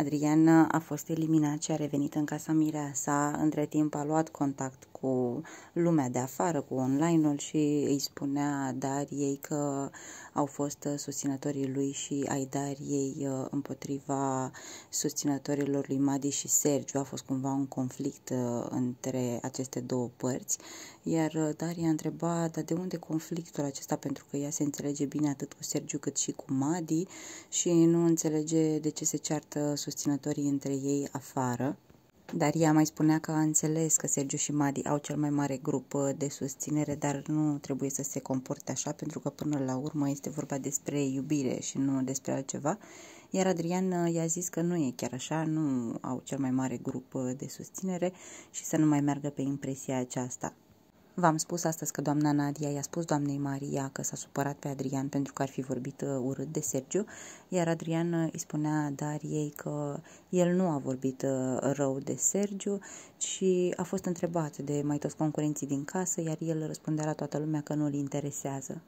Adrian a fost eliminat și a revenit în casa mirea sa. Între timp a luat contact cu lumea de afară, cu online-ul și îi spunea dar ei că au fost susținătorii lui și ai dar ei uh, împotriva susținătorilor lui Madi și Sergiu. A fost cumva un conflict uh, între aceste două părți. Iar uh, Daria întreba, dar de unde conflictul acesta? Pentru că ea se înțelege bine atât cu Sergiu cât și cu Madi și nu înțelege de ce se ceartă susținătorii între ei afară, dar ea mai spunea că a înțeles că Sergiu și Madi au cel mai mare grup uh, de susținere, dar nu trebuie să se comporte așa, pentru că până la urmă este vorba despre iubire și nu despre altceva. Iar Adrian uh, i-a zis că nu e chiar așa, nu au cel mai mare grup uh, de susținere și să nu mai meargă pe impresia aceasta. V-am spus astăzi că doamna Nadia i-a spus doamnei Maria că s-a supărat pe Adrian pentru că ar fi vorbit uh, urât de Sergiu, iar Adrian uh, îi spunea dar ei că el nu a vorbit uh, rău de Sergiu și a fost întrebat de mai toți concurenții din casă, iar el răspundea la toată lumea că nu îl interesează.